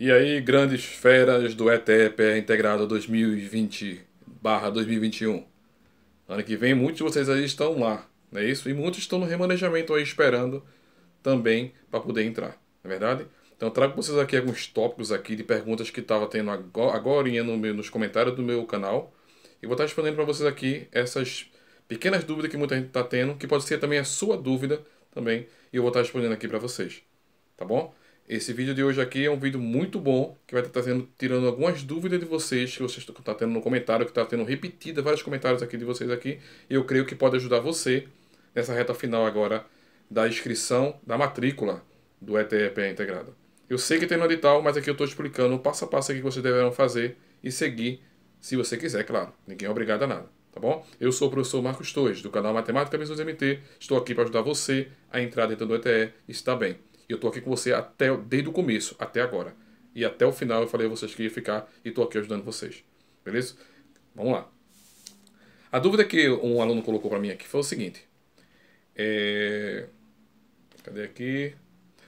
E aí, grandes feras do ETEPR integrado 2020/2021. Ano que vem muitos de vocês aí estão lá, não é isso? E muitos estão no remanejamento aí esperando também para poder entrar, não é verdade? Então eu trago para vocês aqui alguns tópicos aqui de perguntas que estava tendo agora, agora no meu, nos comentários do meu canal. E vou estar respondendo para vocês aqui essas pequenas dúvidas que muita gente está tendo, que pode ser também a sua dúvida também, e eu vou estar respondendo aqui para vocês, tá bom? Esse vídeo de hoje aqui é um vídeo muito bom, que vai estar trazendo, tirando algumas dúvidas de vocês, que vocês estão tá tendo no comentário, que está tendo repetida, vários comentários aqui de vocês aqui, e eu creio que pode ajudar você nessa reta final agora da inscrição, da matrícula do ETEPE integrado. Eu sei que tem no edital, mas aqui eu estou explicando o passo a passo que vocês deverão fazer e seguir, se você quiser, claro. Ninguém é obrigado a nada, tá bom? Eu sou o professor Marcos Torres, do canal Matemática Missões MT. Estou aqui para ajudar você a entrar dentro do ETE e estar bem. Eu tô aqui com você até desde o começo, até agora. E até o final eu falei a vocês que ia ficar e tô aqui ajudando vocês. Beleza? Vamos lá. A dúvida que um aluno colocou para mim aqui foi o seguinte. É... Cadê aqui?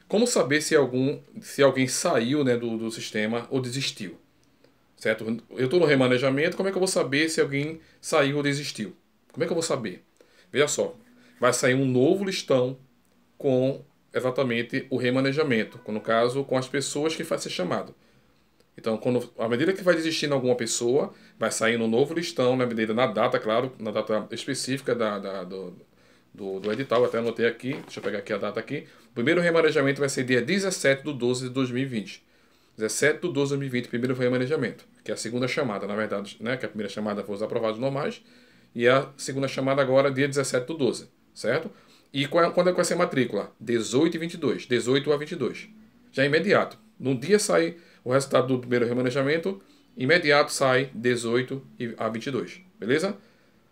Como saber se, algum, se alguém saiu né, do, do sistema ou desistiu? Certo? Eu estou no remanejamento, como é que eu vou saber se alguém saiu ou desistiu? Como é que eu vou saber? Veja só, vai sair um novo listão com exatamente o remanejamento, no caso, com as pessoas que fazem ser chamado. Então, quando, à medida que vai desistindo alguma pessoa, vai saindo um novo listão, na né, medida, na data, claro, na data específica da, da do, do, do, edital, até anotei aqui, deixa eu pegar aqui a data aqui. O primeiro remanejamento vai ser dia 17 de 12 de 2020. 17 de 12 de 2020, primeiro remanejamento, que é a segunda chamada, na verdade, né? Que é a primeira chamada foi os aprovados normais, e a segunda chamada agora, dia 17 de 12, certo? E qual é, quando é que vai ser a matrícula? 18 e 22. 18 a 22. Já é imediato. Num dia sai o resultado do primeiro remanejamento, imediato sai 18 a 22. Beleza?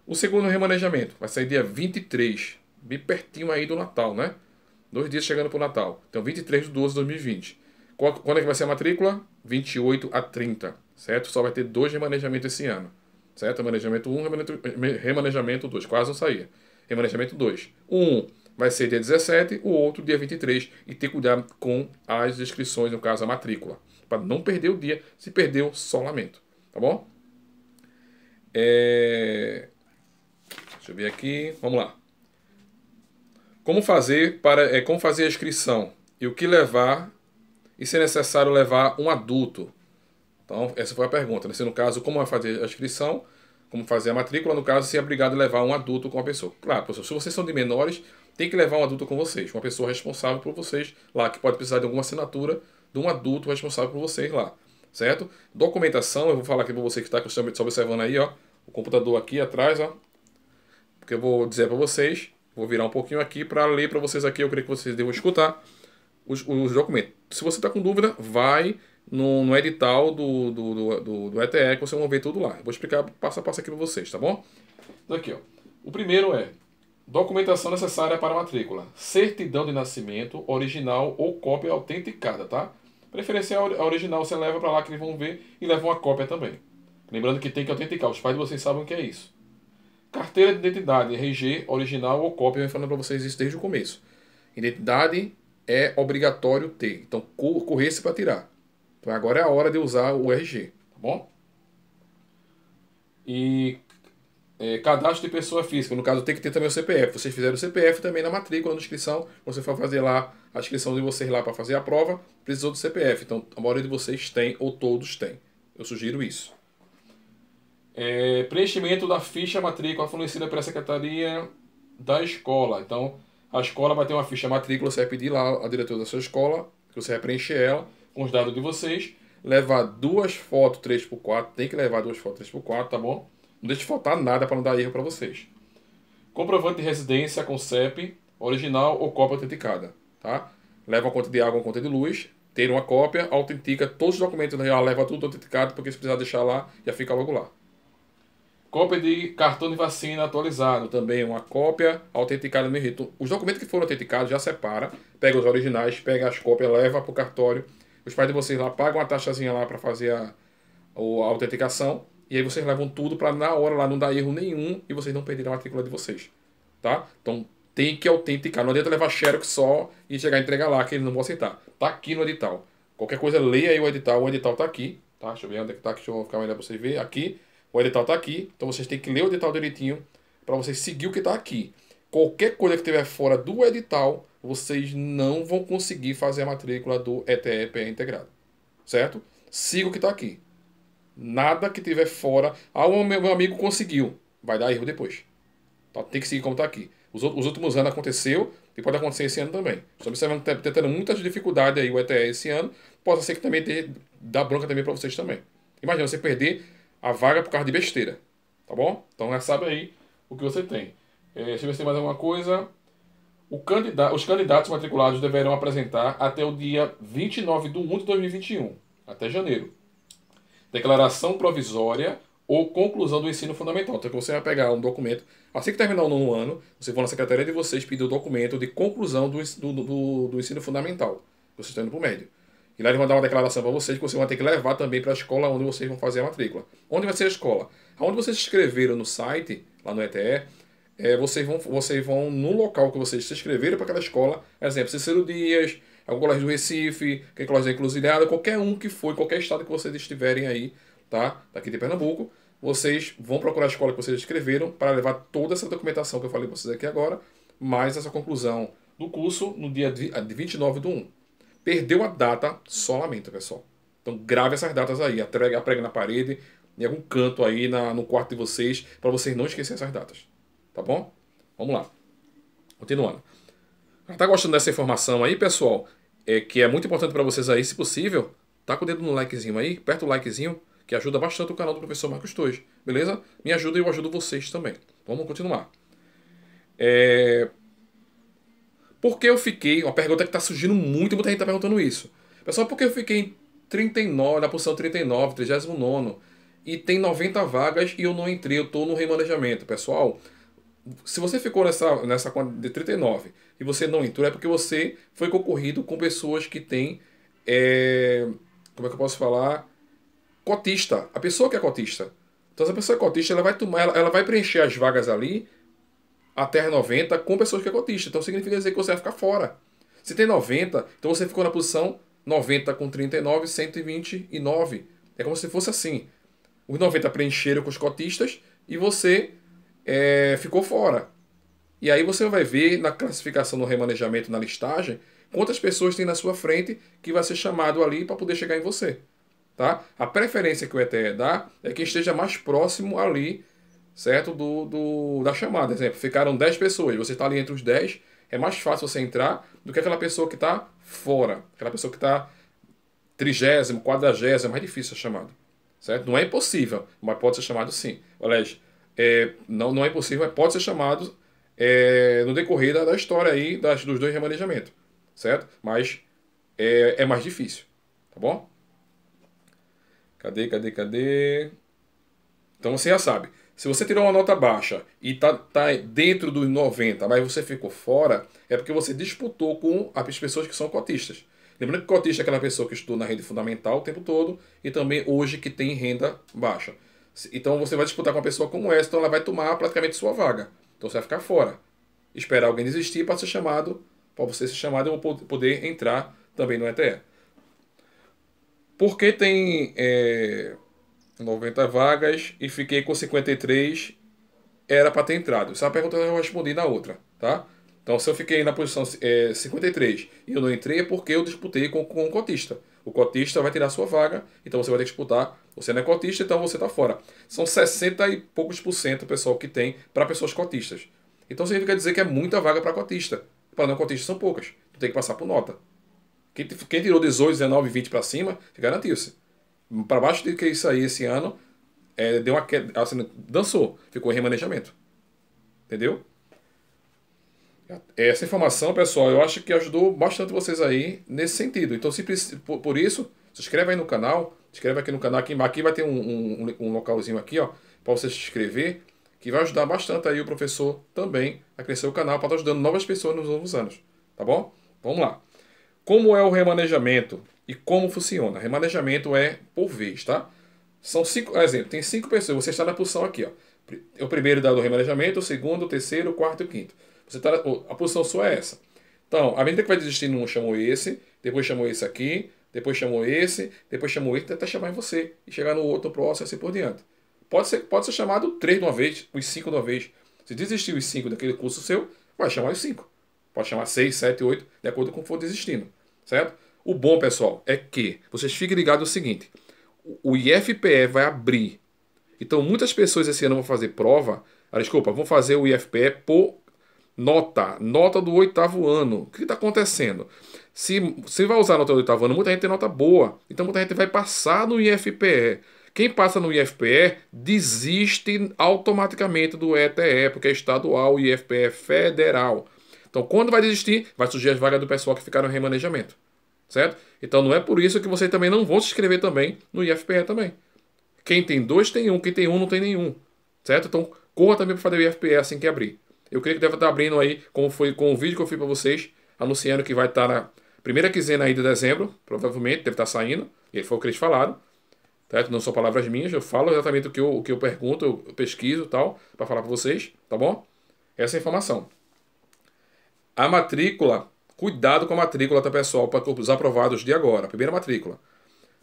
O segundo remanejamento vai sair dia 23. Bem pertinho aí do Natal, né? Dois dias chegando para o Natal. Então, 23 de 12 de 2020. Qual, quando é que vai ser a matrícula? 28 a 30. Certo? Só vai ter dois remanejamentos esse ano. Certo? Remanejamento 1, remanejamento 2. Quase não saía remanejamento 2. Um vai ser dia 17, o outro dia 23, e ter cuidado com as inscrições, no caso a matrícula, para não perder o dia, se perdeu, só lamento, tá bom? É... Deixa eu ver aqui, vamos lá. Como fazer para é, como fazer a inscrição e o que levar e se é necessário levar um adulto? Então, essa foi a pergunta. Nesse né? no caso, como vai fazer a inscrição como fazer a matrícula, no caso, ser obrigado a levar um adulto com a pessoa. Claro, professor, se vocês são de menores, tem que levar um adulto com vocês, uma pessoa responsável por vocês lá, que pode precisar de alguma assinatura de um adulto responsável por vocês lá, certo? Documentação, eu vou falar aqui para você que está só observando aí, ó, o computador aqui atrás, ó, porque eu vou dizer para vocês, vou virar um pouquinho aqui para ler para vocês aqui, eu creio que vocês devam escutar os, os documentos. Se você está com dúvida, vai no, no edital do, do, do, do, do ETE que vocês vão ver tudo lá. Eu vou explicar passo a passo aqui para vocês, tá bom? Então aqui, ó. O primeiro é documentação necessária para matrícula. Certidão de nascimento, original ou cópia autenticada, tá? Preferencial é a original você leva para lá que eles vão ver e leva uma cópia também. Lembrando que tem que autenticar, os pais de vocês sabem o que é isso. Carteira de identidade, RG, original ou cópia, eu venho falando para vocês isso desde o começo. Identidade é obrigatório ter, então correr-se para tirar. Então agora é a hora de usar o RG, tá bom? E é, cadastro de pessoa física, no caso tem que ter também o CPF. Vocês fizeram o CPF também na matrícula, na inscrição, você for fazer lá a inscrição de vocês lá para fazer a prova, precisou do CPF. Então a maioria de vocês tem ou todos têm. Eu sugiro isso. É, preenchimento da ficha matrícula fornecida pela secretaria da escola. Então, a escola vai ter uma ficha matrícula, você vai pedir lá a diretora da sua escola, que você vai preencher ela com os dados de vocês, levar duas fotos 3x4, tem que levar duas fotos 3x4, tá bom? Não deixe faltar nada para não dar erro para vocês. Comprovante de residência com CEP, original ou cópia autenticada, tá? Leva a conta de água, a conta de luz, ter uma cópia, autentica todos os documentos, real, leva tudo autenticado, porque se precisar deixar lá, já fica logo lá. Cópia de cartão de vacina atualizado, também uma cópia autenticada no rito. Os documentos que foram autenticados já separa, pega os originais, pega as cópias, leva para o cartório os pais de vocês lá pagam uma taxazinha lá para fazer a, a autenticação. E aí vocês levam tudo para na hora lá não dar erro nenhum e vocês não perderem a matrícula de vocês. Tá? Então tem que autenticar. Não adianta levar xerox só e chegar a entregar lá que eles não vão aceitar. Tá aqui no edital. Qualquer coisa, leia aí o edital. O edital tá aqui. Tá? Deixa eu ver onde é que tá. Deixa eu ficar melhor para vocês verem. Aqui. O edital tá aqui. Então vocês têm que ler o edital direitinho para vocês seguir o que tá aqui qualquer coisa que estiver fora do edital, vocês não vão conseguir fazer a matrícula do ETE-PE integrado. Certo? Siga o que está aqui. Nada que tiver fora. Ah, o meu amigo conseguiu. Vai dar erro depois. Então, tem que seguir como está aqui. Os, os últimos anos aconteceu e pode acontecer esse ano também. Estamos observando que está tendo muitas dificuldades aí o ETE esse ano. Pode ser que também dê, dá bronca também para vocês também. Imagina você perder a vaga por causa de besteira. Tá bom? Então já sabe aí o que você tem. É, deixa eu ver se tem mais alguma coisa. os candidatos matriculados deverão apresentar até o dia 29 de 1 de 2021, até janeiro, declaração provisória ou conclusão do ensino fundamental. Então você vai pegar um documento, assim que terminar o nono ano, você vai na secretaria de vocês pedir o documento de conclusão do, do, do, do ensino fundamental, você está indo para o médio. E lá eles vão dar uma declaração para vocês que vocês vão ter que levar também para a escola onde vocês vão fazer a matrícula. Onde vai ser a escola? Onde vocês escreveram no site, lá no ETE, é, vocês, vão, vocês vão no local que vocês se inscreveram para aquela escola, exemplo, Cicero Dias, algum colégio do Recife, que é colégio da Encruzilhada, qualquer um que foi, qualquer estado que vocês estiverem aí, tá? Daqui de Pernambuco, vocês vão procurar a escola que vocês escreveram para levar toda essa documentação que eu falei para vocês aqui agora, mais essa conclusão do curso no dia 29 ah, do 1. Perdeu a data, só lamento, pessoal. Então grave essas datas aí, a prega na parede, em algum canto aí na, no quarto de vocês, para vocês não esquecerem essas datas. Tá bom? Vamos lá. Continuando. Tá gostando dessa informação aí, pessoal? É, que é muito importante para vocês aí, se possível, tá com o dedo no likezinho aí, aperta o likezinho, que ajuda bastante o canal do professor Marcos Torres, beleza? Me ajuda e eu ajudo vocês também. Vamos continuar. É... Por que eu fiquei, uma pergunta que tá surgindo muito, muita gente tá perguntando isso. Pessoal, por que eu fiquei 39, na posição 39, 39, e tem 90 vagas e eu não entrei, eu tô no remanejamento, pessoal? se você ficou nessa, nessa de 39 e você não entrou, é porque você foi concorrido com pessoas que têm. É, como é que eu posso falar? Cotista. A pessoa que é cotista. Então, essa pessoa é cotista, ela vai, tomar, ela, ela vai preencher as vagas ali até 90 com pessoas que é cotista. Então, significa dizer que você vai ficar fora. Se tem 90, então você ficou na posição 90 com 39, 129. É como se fosse assim. Os 90 preencheram com os cotistas e você é, ficou fora. E aí você vai ver na classificação, no remanejamento, na listagem, quantas pessoas tem na sua frente que vai ser chamado ali para poder chegar em você. Tá? A preferência que o ETE dá é que esteja mais próximo ali, certo? Do, do da chamada. exemplo, ficaram 10 pessoas, você está ali entre os 10, é mais fácil você entrar do que aquela pessoa que está fora, aquela pessoa que está trigésimo, quadragésimo, é mais difícil a chamada Certo? Não é impossível, mas pode ser chamado sim. Aliás, é, não, não é impossível, mas pode ser chamado é, no decorrer da, da, história aí das, dos dois remanejamentos, certo? Mas é, é mais difícil, tá bom? Cadê, cadê, cadê? Então você já sabe. Se você tirou uma nota baixa e tá, tá dentro dos 90, mas você ficou fora, é porque você disputou com as pessoas que são cotistas. Lembrando que cotista é aquela pessoa que estudou na rede fundamental o tempo todo e também hoje que tem renda baixa. Então você vai disputar com uma pessoa como essa, então ela vai tomar praticamente sua vaga. Então você vai ficar fora. Esperar alguém desistir para ser chamado, para você ser chamado e poder entrar também no ETE. Porque tem é, 90 vagas e fiquei com 53, era para ter entrado. Essa pergunta eu respondi na outra, tá? Então, se eu fiquei na posição é, 53 e eu não entrei, é porque eu disputei com, com o cotista. O cotista vai tirar sua vaga, então você vai ter que disputar você não é cotista, então você está fora. São 60 e poucos por cento, pessoal, que tem para pessoas cotistas. Então significa dizer que é muita vaga para cotista. Para não cotista são poucas. Tu tem que passar por nota. Quem, quem tirou 18, 19, 20 para cima, garantiu-se. Para baixo de que isso aí esse ano, é, deu uma queda, assim, dançou, ficou em remanejamento. Entendeu? Essa informação, pessoal, eu acho que ajudou bastante vocês aí nesse sentido. Então, se, por isso, se inscreve aí no canal, se inscreve aqui no canal. Aqui, aqui vai ter um, um, um localzinho aqui, ó, para você se inscrever, que vai ajudar bastante aí o professor também a crescer o canal para estar tá ajudando novas pessoas nos novos anos, tá bom? Vamos lá. Como é o remanejamento e como funciona? Remanejamento é por vez, tá? São cinco, exemplo, tem cinco pessoas, você está na posição aqui, ó. É o primeiro dado do remanejamento, o segundo, o terceiro, o quarto e o quinto. Você está, a posição sua é essa. Então, a medida que vai desistindo, um chamou esse, depois chamou esse aqui, depois chamou esse, depois chamou esse, até chamar em você e chegar no outro, próximo, assim por diante. Pode ser, pode ser chamado três de uma vez, os cinco de uma vez. Se desistir os cinco daquele curso seu, vai chamar os cinco. Pode chamar seis, sete, oito, de acordo com o for desistindo, certo? O bom, pessoal, é que vocês fiquem ligados no seguinte: o IFPE vai abrir. Então, muitas pessoas esse ano vão fazer prova, ah, desculpa, vão fazer o IFPE por nota, nota do oitavo ano. O que está acontecendo? Se, se vai usar a nota do oitavo ano, muita gente tem nota boa. Então muita gente vai passar no IFPE. Quem passa no IFPE desiste automaticamente do ETE, porque é estadual, o IFPE é federal. Então, quando vai desistir, vai surgir as vagas do pessoal que ficaram em remanejamento. Certo? Então, não é por isso que vocês também não vão se inscrever também no IFPE também. Quem tem dois, tem um. Quem tem um, não tem nenhum. Certo? Então, corra também para fazer o IFPE assim que abrir. Eu creio que deve estar tá abrindo aí, como foi com o vídeo que eu fiz para vocês, anunciando que vai estar tá na primeira quinzena aí de dezembro, provavelmente, deve estar tá saindo. E foi o que eles falaram. Certo? Não são palavras minhas, eu falo exatamente o que eu, o que eu pergunto, eu pesquiso tal, para falar para vocês, tá bom? Essa é a informação. A matrícula, cuidado com a matrícula, tá pessoal, para os aprovados de agora, primeira matrícula.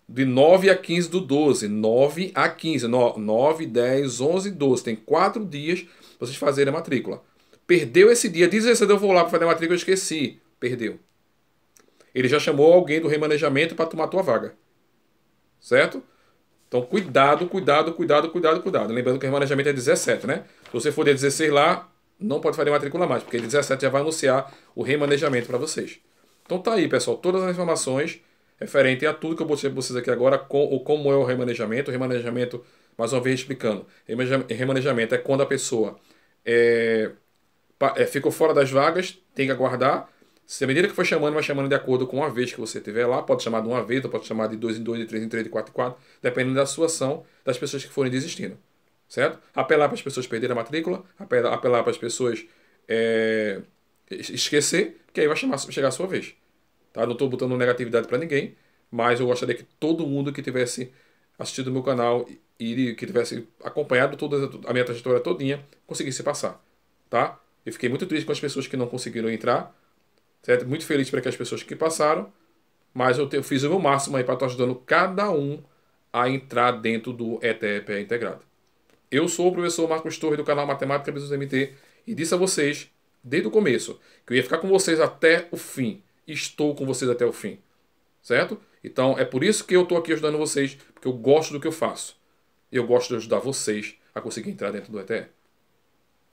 De 9 a 15 do 12, 9 a 15, 9, 10, 11, 12, tem 4 dias para vocês fazerem a matrícula. Perdeu esse dia. 16 eu vou lá para fazer a matrícula, eu esqueci. Perdeu. Ele já chamou alguém do remanejamento para tomar tua vaga. Certo? Então, cuidado, cuidado, cuidado, cuidado, cuidado. Lembrando que o remanejamento é 17, né? Se você for dia 16 lá, não pode fazer matrícula mais, porque 17 já vai anunciar o remanejamento para vocês. Então tá aí, pessoal, todas as informações referentes a tudo que eu mostrei para vocês aqui agora, com o como é o remanejamento. O remanejamento, mais uma vez explicando, remanejamento é quando a pessoa é, é, ficou fora das vagas, tem que aguardar. Se a medida que for chamando, vai chamando de acordo com a vez que você tiver lá. Pode chamar de uma vez, pode chamar de dois em dois, de três em três, de quatro em quatro, dependendo da sua ação das pessoas que forem desistindo. Certo? Apelar para as pessoas perderem a matrícula, apelar, apelar para as pessoas é, esquecer, porque aí vai chamar, chegar a sua vez. Tá? Não estou botando negatividade para ninguém, mas eu gostaria que todo mundo que tivesse assistido o meu canal e que tivesse acompanhado toda a minha trajetória todinha conseguisse passar. Tá? E fiquei muito triste com as pessoas que não conseguiram entrar, certo? Muito feliz para as pessoas que passaram, mas eu, te, eu fiz o meu máximo aí para estar ajudando cada um a entrar dentro do ETEPE integrado. Eu sou o professor Marcos Torres do canal Matemática Business MT e disse a vocês desde o começo que eu ia ficar com vocês até o fim. Estou com vocês até o fim, certo? Então é por isso que eu estou aqui ajudando vocês, porque eu gosto do que eu faço. Eu gosto de ajudar vocês a conseguir entrar dentro do ETE.